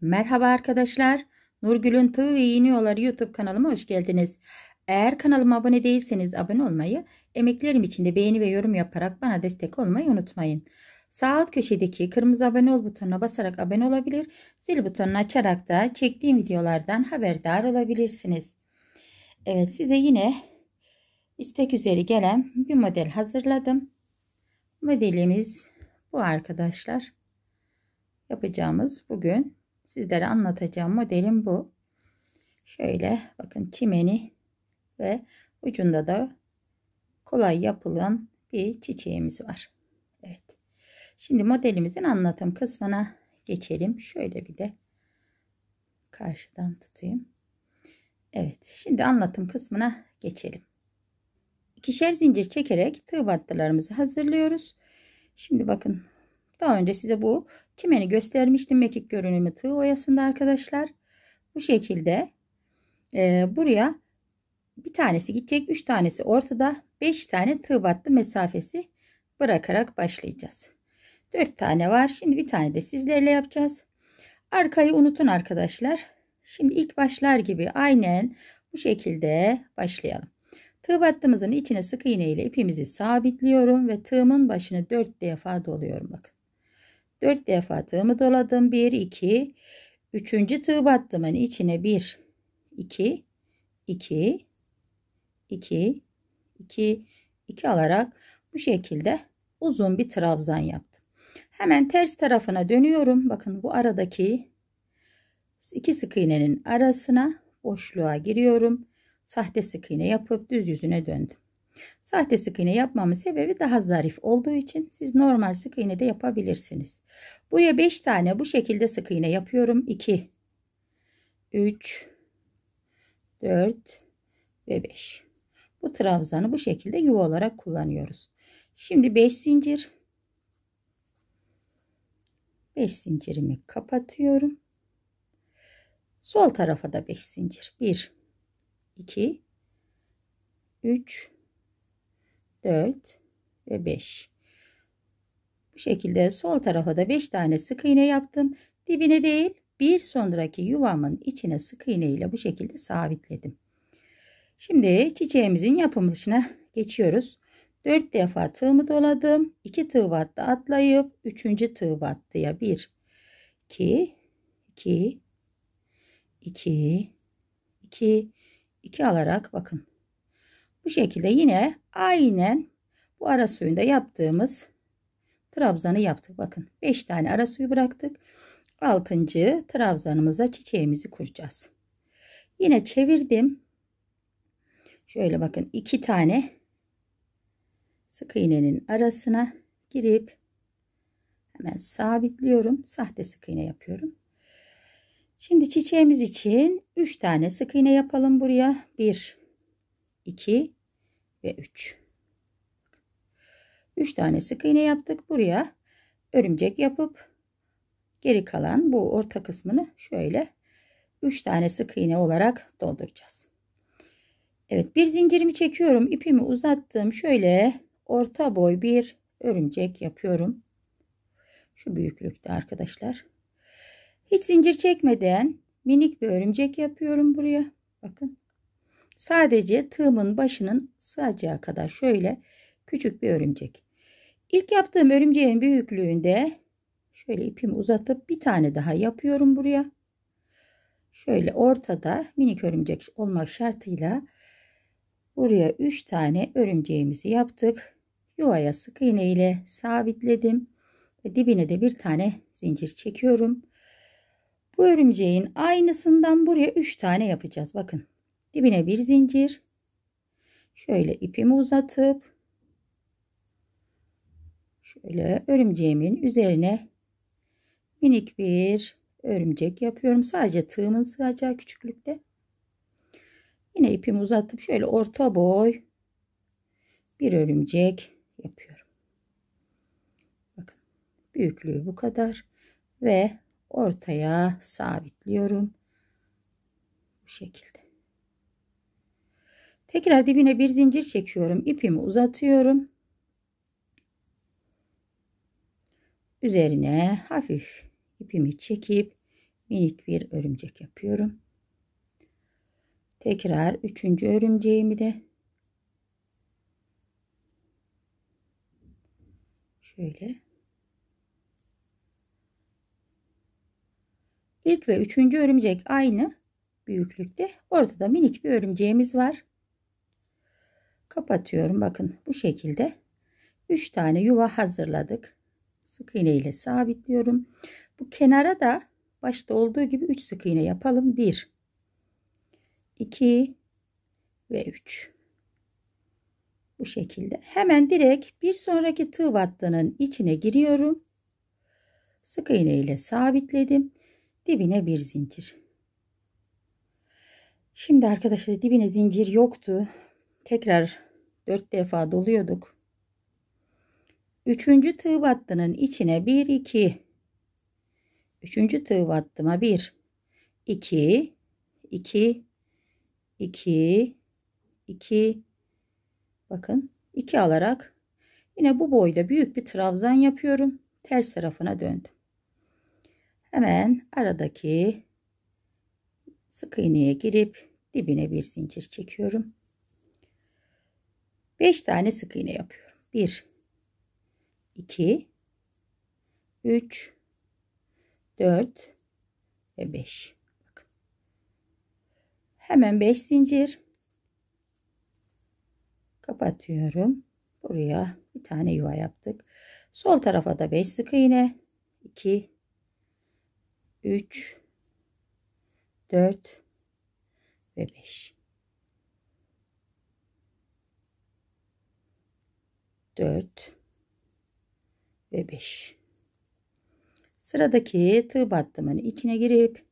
Merhaba arkadaşlar. Nurgül'ün Tığ ve Yolları YouTube kanalıma hoş geldiniz. Eğer kanalıma abone değilseniz abone olmayı, emeklerim için de beğeni ve yorum yaparak bana destek olmayı unutmayın. Sağ alt köşedeki kırmızı abone ol butonuna basarak abone olabilir, zil butonunu açarak da çektiğim videolardan haberdar olabilirsiniz. Evet size yine istek üzeri gelen bir model hazırladım. Modelimiz bu arkadaşlar. Yapacağımız bugün sizlere anlatacağım modelim bu. Şöyle bakın çimeni ve ucunda da kolay yapılan bir çiçeğimiz var. Evet. Şimdi modelimizin anlatım kısmına geçelim. Şöyle bir de karşıdan tutayım. Evet. Şimdi anlatım kısmına geçelim. İkişer zincir çekerek tığ battılarımızı hazırlıyoruz. Şimdi bakın daha önce size bu çimeni göstermiştim mekik görünümü tığ oyasında arkadaşlar. Bu şekilde e, buraya bir tanesi gidecek. Üç tanesi ortada. Beş tane tığ battı mesafesi bırakarak başlayacağız. Dört tane var. Şimdi bir tane de sizlerle yapacağız. Arkayı unutun arkadaşlar. Şimdi ilk başlar gibi aynen bu şekilde başlayalım. Tığ battığımızın içine sık iğne ile ipimizi sabitliyorum ve tığımın başını dört defa doluyorum bakın. 4 defa tığımı doladım. 1 2 3. tığ battımın içine 1 2 2 2 2 2 alarak bu şekilde uzun bir trabzan yaptım. Hemen ters tarafına dönüyorum. Bakın bu aradaki iki sık iğnenin arasına boşluğa giriyorum. Sahte sık iğne yapıp düz yüzüne döndüm. Sahte sık iğne yapmamın sebebi daha zarif olduğu için siz normal sık iğne de yapabilirsiniz. Buraya 5 tane bu şekilde sık iğne yapıyorum. 2 3 4 ve 5. Bu trabzanı bu şekilde yuva olarak kullanıyoruz. Şimdi 5 zincir 5 zincirimi kapatıyorum. Sol tarafa da 5 zincir. 1 2 3 4 ve 5. Bu şekilde sol tarafa da 5 tane sık iğne yaptım. Dibine değil bir sonraki yuvamın içine sık iğne ile bu şekilde sabitledim. Şimdi çiçeğimizin yapılışına geçiyoruz. 4 defa tığımı doladım. 2 tığ battı atlayıp 3. tığ battıya 1 2 2 2 2 2 alarak bakın bu şekilde yine aynen bu ara suyunda yaptığımız trabzanı yaptık. Bakın 5 tane ara suyu bıraktık. 6. trabzanımıza çiçeğimizi kuracağız. Yine çevirdim. Şöyle bakın 2 tane sık iğnenin arasına girip hemen sabitliyorum. Sahte sık iğne yapıyorum. Şimdi çiçeğimiz için 3 tane sık iğne yapalım buraya. 1 2 ve 3. 3 tane sık iğne yaptık. Buraya örümcek yapıp geri kalan bu orta kısmını şöyle 3 tane sık iğne olarak dolduracağız. Evet bir zincirimi çekiyorum. ipimi uzattım. Şöyle orta boy bir örümcek yapıyorum. Şu büyüklükte arkadaşlar. Hiç zincir çekmeden minik bir örümcek yapıyorum buraya. Bakın. Sadece tığımın başının sığacağı kadar şöyle küçük bir örümcek. İlk yaptığım örümceğin büyüklüğünde şöyle ipimi uzatıp bir tane daha yapıyorum buraya. Şöyle ortada minik örümcek olmak şartıyla buraya 3 tane örümceğimizi yaptık. Yuvaya sık iğne ile sabitledim. Ve dibine de bir tane zincir çekiyorum. Bu örümceğin aynısından buraya 3 tane yapacağız. Bakın dibine bir zincir şöyle ipimi uzatıp şöyle örümceğimin üzerine minik bir örümcek yapıyorum sadece tığımın sığacağı küçüklükte yine ipimi uzatıp şöyle orta boy bir örümcek yapıyorum bakın büyüklüğü bu kadar ve ortaya sabitliyorum bu şekilde Tekrar dibine bir zincir çekiyorum. ipimi uzatıyorum. Üzerine hafif ipimi çekip minik bir örümcek yapıyorum. Tekrar üçüncü örümceğimi de şöyle İlk ve üçüncü örümcek aynı büyüklükte. Ortada minik bir örümceğimiz var kapatıyorum. Bakın bu şekilde 3 tane yuva hazırladık. Sık iğne ile sabitliyorum. Bu kenara da başta olduğu gibi 3 sık iğne yapalım. 1 2 ve 3 bu şekilde hemen direkt bir sonraki tığ battının içine giriyorum sık iğne ile sabitledim dibine bir zincir şimdi arkadaşlar dibine zincir yoktu tekrar 4 defa doluyorduk. Üçüncü tığ battının içine 1 2 Üçüncü tığ battıma 1 2 2 2 2 bakın 2 alarak yine bu boyda büyük bir trabzan yapıyorum. Ters tarafına döndüm. Hemen aradaki sık iğneye girip dibine bir zincir çekiyorum. 5 tane sık iğne yapıyorum. 1 2 3 4 ve 5. Hemen 5 zincir kapatıyorum. Buraya bir tane yuva yaptık. Sol tarafa da 5 sık iğne. 2 3 4 ve 5. 4 ve 5. Sıradaki tığ battımın içine girip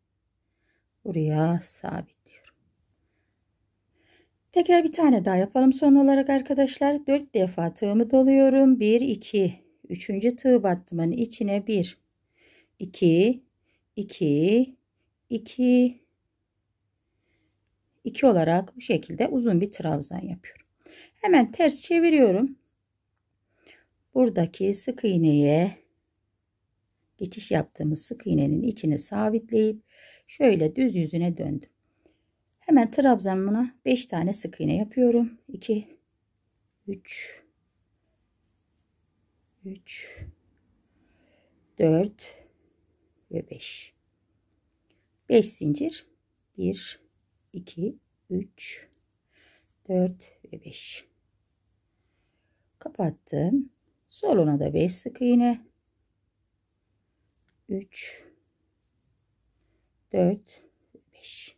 buraya sabitliyorum. Tekrar bir tane daha yapalım son olarak arkadaşlar. 4 defa tığımı doluyorum. 1 2 3. tığ battımın içine 1 2 2 2 2 olarak bu şekilde uzun bir trabzan yapıyorum. Hemen ters çeviriyorum buradaki sık iğneye geçiş yaptığımız sık iğnenin içini sabitleyip şöyle düz yüzüne döndüm. Hemen trabzanımına 5 tane sık iğne yapıyorum. 2 3 3 4 ve 5. 5 zincir. 1 2 3 4 ve 5. Kapattım soluna da 5 sık iğne 3 4 5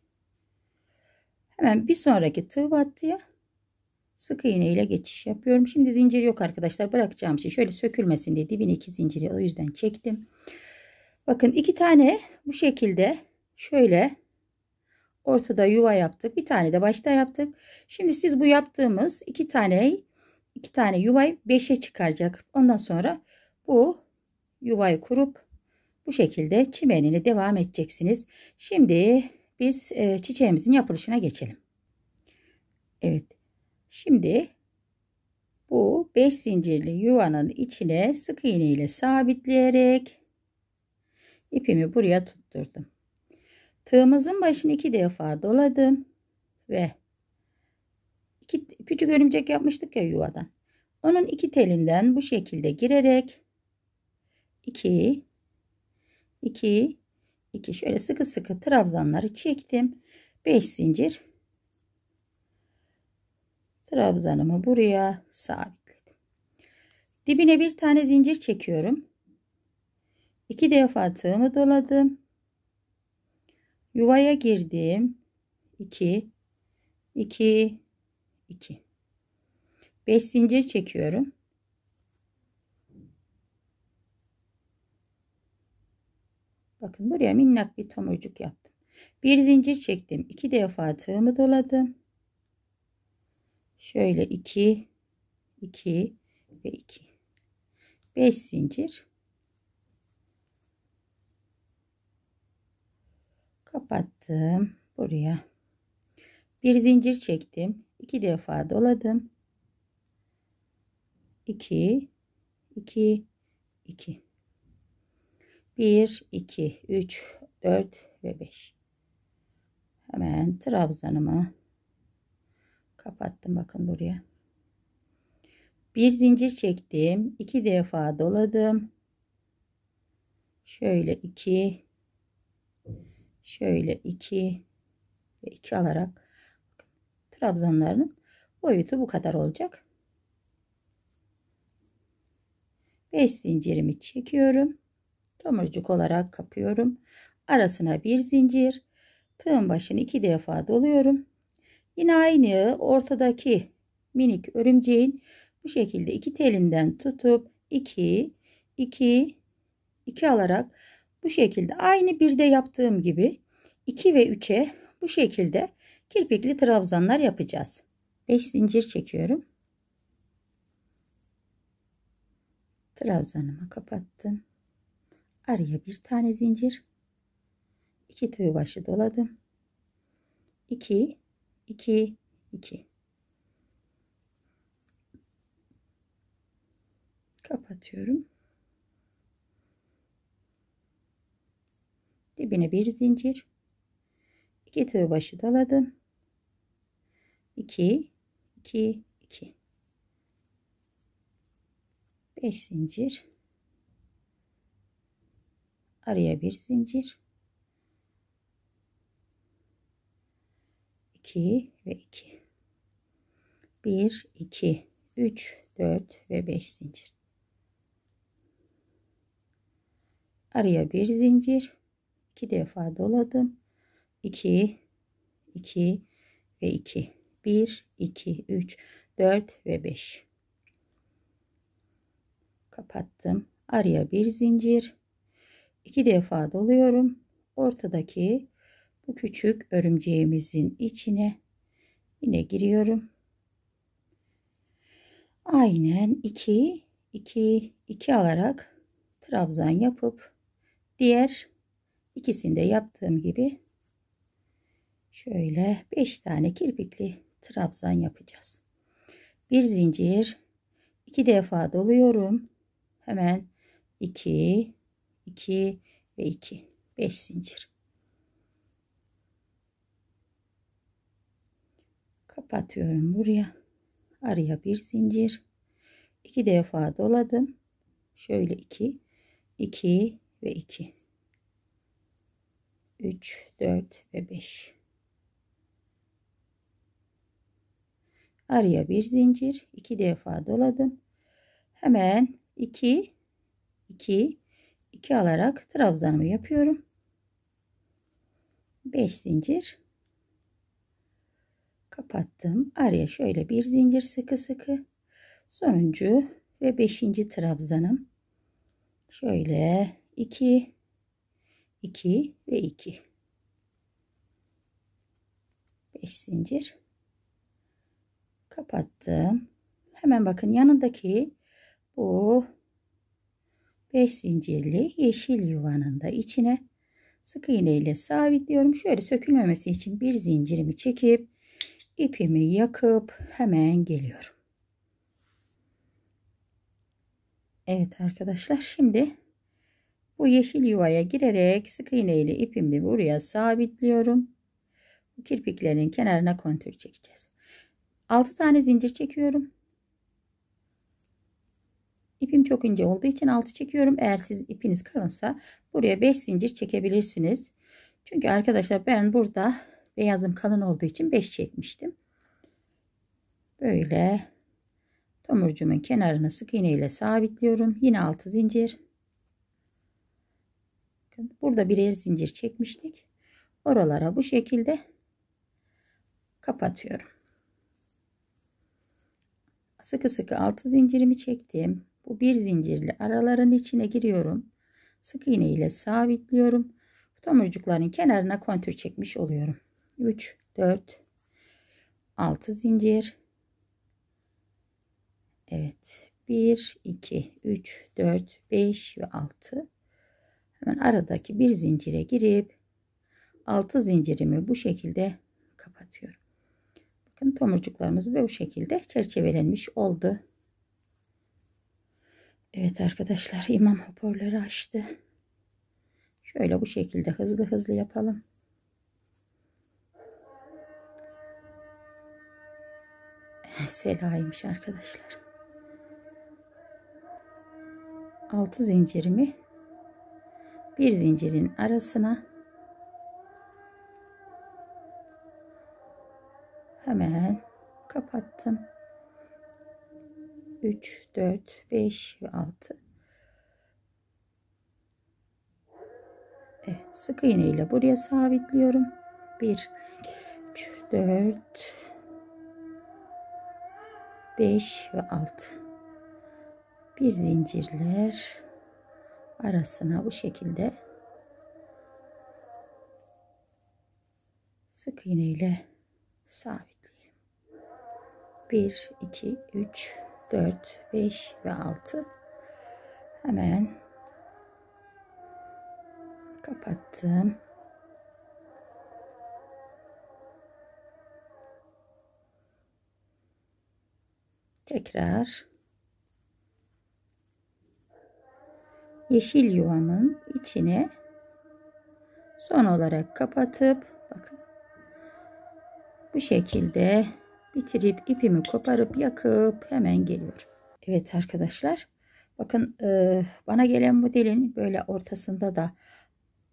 hemen bir sonraki tığ battıya sık iğne ile geçiş yapıyorum şimdi zincir yok arkadaşlar bırakacağım şey şöyle sökülmesin diye dibine iki zinciri o yüzden çektim bakın iki tane bu şekilde şöyle ortada yuva yaptık bir tane de başta yaptık şimdi siz bu yaptığımız iki tane iki tane yuvayı 5'e çıkaracak. Ondan sonra bu yuvayı kurup bu şekilde çimenini devam edeceksiniz. Şimdi biz e, çiçeğimizin yapılışına geçelim. Evet. Şimdi bu 5 zincirli yuvanın içine sık iğne ile sabitleyerek ipimi buraya tutturdum. Tığımızın başını iki defa doladım ve iki, küçük örümcek yapmıştık ya yuvadan. Onun iki telinden bu şekilde girerek 2 2 2 şöyle sıkı sıkı trabzanları çektim. 5 zincir trabzanımı buraya sabitledim. Dibine bir tane zincir çekiyorum. 2 defa tığımı doladım. Yuvaya girdim. 2 2 2 5 zincir çekiyorum. Bakın buraya minnak bir tomurcuk yaptım. Bir zincir çektim. iki defa tığımı doladım. Şöyle 2 2 ve 2. 5 zincir. Kapattım. Buraya bir zincir çektim. 2 defa doladım. 2 2 2 1 2 3 4 ve 5 hemen trabzanımı kapattım bakın buraya bir zincir çektim iki defa doladım şöyle iki şöyle iki ve iki alarak trabzanlarının boyutu bu kadar olacak. 5 zincirimi çekiyorum. Tomurcuk olarak kapıyorum. Arasına bir zincir. Tığın başını iki defa doluyorum. Yine aynı ortadaki minik örümceğin bu şekilde iki telinden tutup 2 2 2 alarak bu şekilde aynı bir de yaptığım gibi 2 ve 3'e bu şekilde kirpikli trabzanlar yapacağız. 5 zincir çekiyorum. Trabzanımı kapattım. Araya bir tane zincir. 2 tığ başı doladım. 2 2 2 kapatıyorum. Dibine bir zincir. 2 tığ başı doladım. 2 2 2 5 zincir araya bir zincir 2 ve 2 1 2 3 4 ve 5 zincir araya bir zincir iki defa doladım 2 2 ve 2 1, 2, 3, 4 ve 5. Kapattım. Araya bir zincir. iki defa doluyorum. Ortadaki bu küçük örümceğimizin içine yine giriyorum. Aynen 2 2 2 alarak trabzan yapıp diğer ikisinde yaptığım gibi şöyle 5 tane kirpikli trabzan yapacağız. Bir zincir iki defa doluyorum. Hemen iki, iki ve iki. Beş zincir. Kapatıyorum buraya. Araya bir zincir. iki defa doladım. Şöyle iki, iki ve iki. 3 4 ve 5 araya bir zincir iki defa doladım hemen 2 2 2 alarak trabzanımı yapıyorum 5 zincir kapattım araya şöyle bir zincir sıkı sıkı sonuncu ve 5. trabzanım şöyle 2 2 ve 2 5 zincir kapattım. Hemen bakın yanındaki bu 5 zincirli yeşil yuvanın da içine sık iğne ile sabitliyorum. Şöyle sökülmemesi için bir zincirimi çekip ipimi yakıp hemen geliyorum. Evet arkadaşlar şimdi bu yeşil yuvaya girerek sık iğne ile ipimi buraya sabitliyorum. kirpiklerin kenarına kontür çekeceğiz. 6 tane zincir çekiyorum. İpim çok ince olduğu için 6 çekiyorum. Eğer siz ipiniz kalınsa buraya 5 zincir çekebilirsiniz. Çünkü arkadaşlar ben burada beyazım kalın olduğu için 5 çekmiştim. Böyle tomurcumun kenarını sık iğne ile sabitliyorum. Yine 6 zincir. Burada birer zincir çekmiştik. Oralara bu şekilde kapatıyorum. Sıkı sıkı altı zincirimi çektim. Bu bir zincirli araların içine giriyorum. Sık iğne ile sabitliyorum. Bu tomurcukların kenarına kontür çekmiş oluyorum. 3 4 6 zincir. Evet. 1 2 3 4 5 ve 6. Hemen aradaki bir zincire girip 6 zincirimi bu şekilde kapatıyorum. Bakın tomurcuklarımız bu şekilde çerçevelenmiş oldu. Evet arkadaşlar imam hoparlörü açtı. Şöyle bu şekilde hızlı hızlı yapalım. Eh, selaymış arkadaşlar. 6 zincirimi bir zincirin arasına yaptım. 3, 4, 5 ve 6. Evet, sık iğne ile buraya sabitliyorum. 1, 3, 4, 5 ve 6. Bir zincirler arasına bu şekilde sık iğne ile sabit. 1, 2, 3, 4, 5 ve 6 hemen kapattım. Tekrar yeşil yuvamın içine son olarak kapatıp bakın bu şekilde bitirip ipimi koparıp yakıp hemen geliyorum. Evet arkadaşlar bakın e, bana gelen modelin böyle ortasında da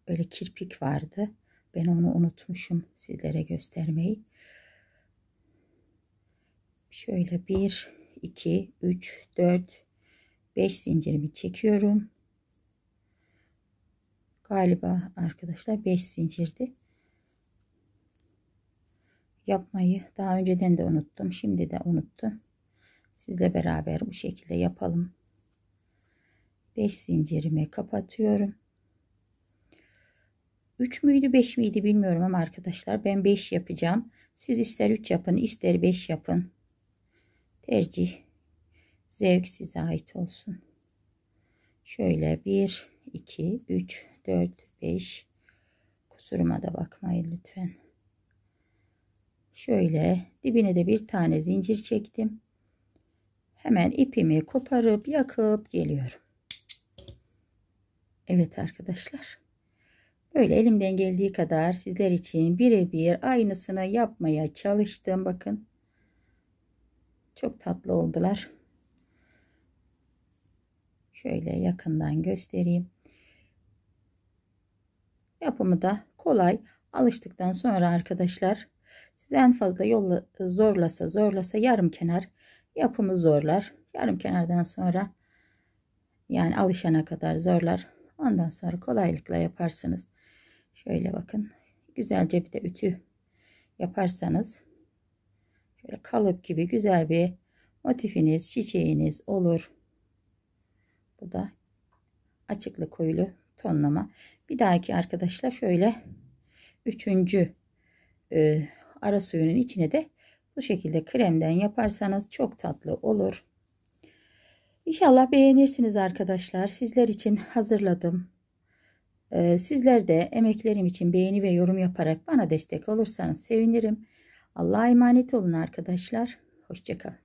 böyle kirpik vardı. Ben onu unutmuşum sizlere göstermeyi. Şöyle 1, 2, 3, 4, 5 zincirimi çekiyorum. Galiba arkadaşlar 5 zincirdi yapmayı daha önceden de unuttum. Şimdi de unuttum. Sizle beraber bu şekilde yapalım. 5 zincirimi kapatıyorum. 3 müydü 5 miydi bilmiyorum ama arkadaşlar ben 5 yapacağım. Siz ister 3 yapın ister 5 yapın. Tercih zevk size ait olsun. Şöyle 1, 2, 3, 4, 5 kusuruma da bakmayın lütfen. Şöyle dibine de bir tane zincir çektim. Hemen ipimi koparıp yakıp geliyorum. Evet arkadaşlar. Böyle elimden geldiği kadar sizler için birebir aynısını yapmaya çalıştım. Bakın. Çok tatlı oldular. Şöyle yakından göstereyim. Yapımı da kolay. Alıştıktan sonra arkadaşlar Size en fazla yolla, zorlasa zorlasa yarım kenar yapımı zorlar. Yarım kenardan sonra yani alışana kadar zorlar. Ondan sonra kolaylıkla yaparsınız. Şöyle bakın. Güzelce bir de ütü yaparsanız şöyle kalıp gibi güzel bir motifiniz, çiçeğiniz olur. Bu da açıklı koyulu tonlama. Bir dahaki arkadaşlar şöyle üçüncü e, ara suyunun içine de bu şekilde kremden yaparsanız çok tatlı olur. İnşallah beğenirsiniz arkadaşlar. Sizler için hazırladım. Ee, sizler de emeklerim için beğeni ve yorum yaparak bana destek olursanız sevinirim. Allah'a emanet olun arkadaşlar. Hoşçakalın.